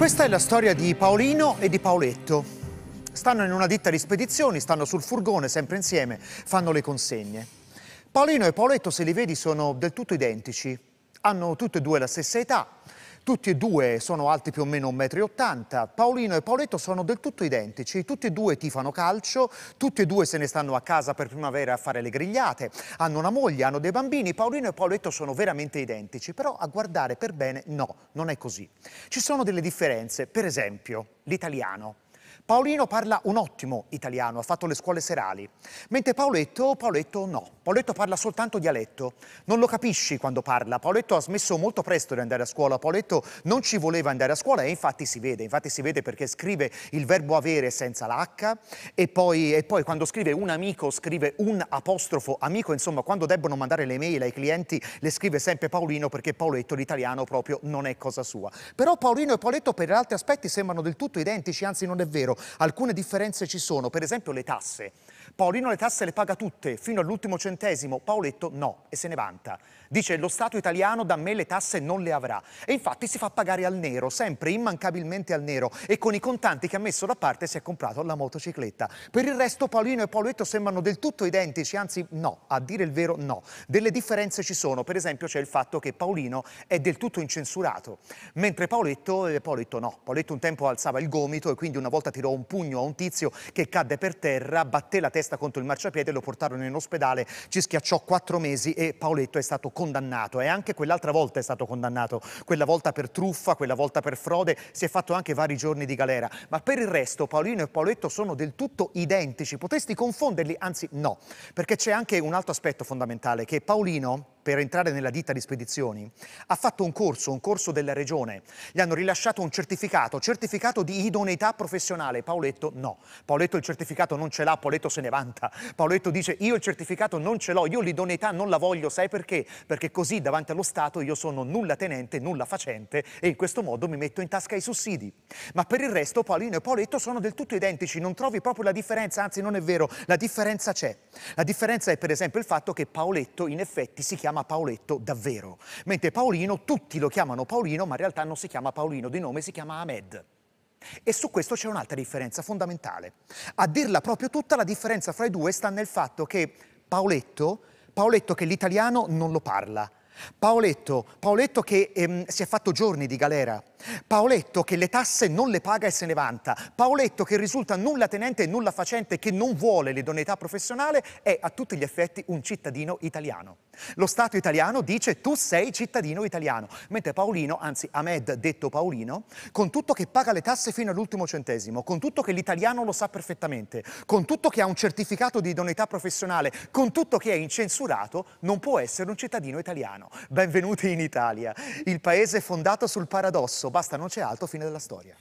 Questa è la storia di Paolino e di Paoletto. Stanno in una ditta di spedizioni, stanno sul furgone sempre insieme, fanno le consegne. Paolino e Paoletto, se li vedi, sono del tutto identici. Hanno tutti e due la stessa età, tutti e due sono alti più o meno 1,80 m. Paolino e Paoletto sono del tutto identici. Tutti e due tifano calcio, tutti e due se ne stanno a casa per primavera a fare le grigliate. Hanno una moglie, hanno dei bambini. Paolino e Paoletto sono veramente identici, però a guardare per bene no, non è così. Ci sono delle differenze. Per esempio, l'italiano. Paolino parla un ottimo italiano, ha fatto le scuole serali, mentre Paoletto, Paoletto no. Paoletto parla soltanto dialetto, non lo capisci quando parla. Paoletto ha smesso molto presto di andare a scuola, Paoletto non ci voleva andare a scuola e infatti si vede, infatti si vede perché scrive il verbo avere senza l'H e poi, e poi quando scrive un amico scrive un apostrofo amico, insomma quando debbono mandare le mail ai clienti le scrive sempre Paolino perché Paoletto l'italiano proprio non è cosa sua. Però Paolino e Paoletto per altri aspetti sembrano del tutto identici, anzi non è vero. Alcune differenze ci sono, per esempio le tasse. Paolino le tasse le paga tutte, fino all'ultimo centesimo, Paoletto no e se ne vanta. Dice lo Stato italiano da me le tasse non le avrà e infatti si fa pagare al nero, sempre immancabilmente al nero e con i contanti che ha messo da parte si è comprato la motocicletta. Per il resto Paolino e Paoletto sembrano del tutto identici, anzi no, a dire il vero no. Delle differenze ci sono, per esempio c'è il fatto che Paolino è del tutto incensurato, mentre Paoletto, eh, Paoletto no. Paoletto un tempo alzava il gomito e quindi una volta tirò un pugno a un tizio che cadde per terra, batté la testa testa contro il marciapiede, lo portarono in ospedale, ci schiacciò quattro mesi e Paoletto è stato condannato e anche quell'altra volta è stato condannato, quella volta per truffa, quella volta per frode, si è fatto anche vari giorni di galera, ma per il resto Paolino e Paoletto sono del tutto identici, potresti confonderli, anzi no, perché c'è anche un altro aspetto fondamentale che Paolino per entrare nella ditta di spedizioni, ha fatto un corso, un corso della regione. Gli hanno rilasciato un certificato, certificato di idoneità professionale. Paoletto no. Paoletto il certificato non ce l'ha, Paoletto se ne vanta. Paoletto dice io il certificato non ce l'ho, io l'idoneità non la voglio, sai perché? Perché così davanti allo Stato io sono nulla tenente, nulla facente e in questo modo mi metto in tasca i sussidi. Ma per il resto Paolino e Paoletto sono del tutto identici, non trovi proprio la differenza, anzi non è vero, la differenza c'è. La differenza è per esempio il fatto che Paoletto in effetti si chiama chiama Paoletto davvero, mentre Paolino tutti lo chiamano Paolino ma in realtà non si chiama Paolino, di nome si chiama Ahmed. E su questo c'è un'altra differenza fondamentale. A dirla proprio tutta, la differenza fra i due sta nel fatto che Paoletto, Paoletto che l'italiano non lo parla, Paoletto, Paoletto che ehm, si è fatto giorni di galera Paoletto che le tasse non le paga e se ne vanta, Paoletto che risulta nulla tenente e nulla facente e che non vuole l'idoneità professionale è a tutti gli effetti un cittadino italiano. Lo Stato italiano dice tu sei cittadino italiano, mentre Paolino, anzi Ahmed detto Paolino, con tutto che paga le tasse fino all'ultimo centesimo, con tutto che l'italiano lo sa perfettamente, con tutto che ha un certificato di idoneità professionale, con tutto che è incensurato, non può essere un cittadino italiano. Benvenuti in Italia, il paese fondato sul paradosso basta non c'è altro, fine della storia.